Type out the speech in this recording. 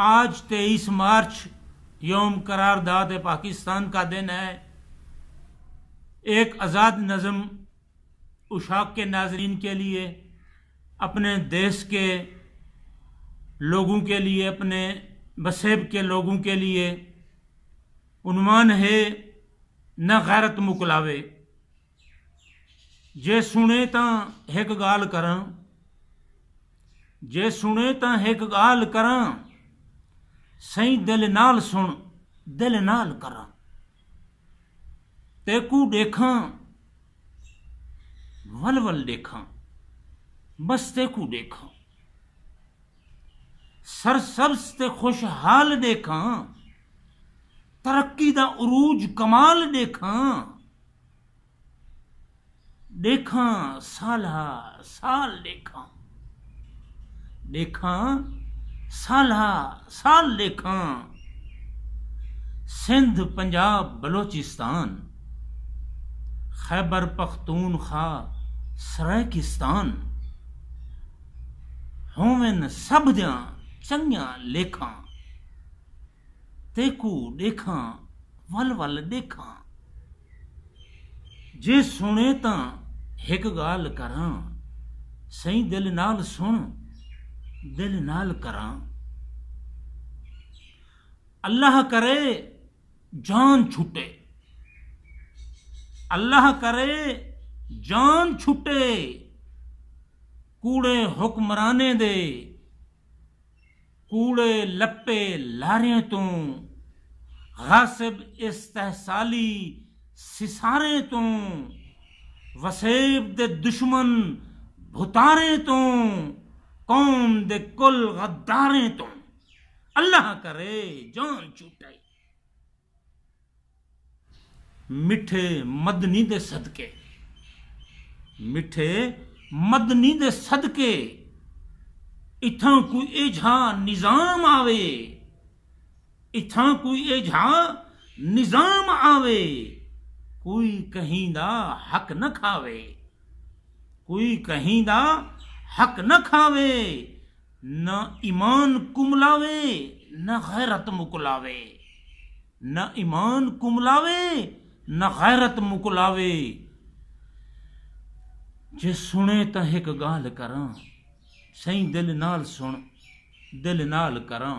आज तेईस मार्च योम करारदाद पाकिस्तान का दिन है एक आज़ाद नज़म उशाक के नाजरीन के लिए अपने देश के लोगों के लिए अपने बसेब के लोगों के लिए उन्वान है न गैरत मुकलावे जे सुने तो एक गाल करा जे सुने तो एक गाल करा ਸਹੀ ਦਿਲ ਨਾਲ ਸੁਣ ਦਿਲ ਨਾਲ ਕਰਾਂ ਤੇ ਕੂ ਦੇਖਾਂ ਵਲਵਲ ਦੇਖਾਂ ਬਸ ਤੇ ਕੂ ਦੇਖਾਂ ਸਰਸਬਸ ਤੇ ਖੁਸ਼ਹਾਲ ਦੇਖਾਂ ਤਰੱਕੀ ਦਾ ਉਰੂਜ ਕਮਾਲ ਦੇਖਾਂ ਦੇਖਾਂ ਸਾਲਾ ਸਾਲ ਦੇਖਾਂ ਦੇਖਾਂ सालहा साल लेखा सिंध पंजाब बलोचिस्तान खैबर खा सरायकिस्तान होवन सब दया चंगा लेखा तेकू देखा वल वल देखा जे सुने तो एक गाल करा सही दिल नाल सुन ਦਿਲ ਨਾਲ ਕਰਾਂ ਅੱਲਾਹ ਕਰੇ ਜਾਨ ਛੁੱਟੇ ਅੱਲਾਹ ਕਰੇ ਜਾਨ ਛੁੱਟੇ ਕੂੜੇ ਹੁਕਮਰਾਨੇ ਦੇ ਕੂੜੇ ਲੱਪੇ ਲਾਰਿਆਂ ਤੋਂ ਗਾਸਬ ਇਸਤਹਿਸਾਲੀ ਸਿਸਾਰੇ ਤੋਂ ਵਸੇਬ ਦੇ ਦੁਸ਼ਮਨ ਭੁਤਾਰੇ ਤੋਂ ਕੌਮ ਦੇ ਕੁੱਲ ਗਦਾਰੇ ਤੋਂ ਅੱਲਾਹ ਕਰੇ ਜਾਨ ਛੁਟਾਈ ਮਿੱਠੇ ਮਦਨੀ ਦੇ ਸਦਕੇ ਮਿੱਠੇ ਮਦਨੀ ਦੇ ਸਦਕੇ ਇਥਾਂ ਕੋਈ ਇਝਾ ਨਿਜ਼ਾਮ ਆਵੇ ਇਥਾਂ ਕੋਈ ਇਝਾ ਨਿਜ਼ਾਮ ਆਵੇ ਕੋਈ ਕਹੀਂ ਦਾ ਹੱਕ ਨਾ ਖਾਵੇ ਕੋਈ ਕਹੀਂ ਦਾ हक न खावे न ईमान कुमलावे न गैरत मुकुलावे न ईमान कुमलावे न गैरत मुकुलावे जे सुने तो एक गाल करा सही दिल नाल सुन दिल नाल करा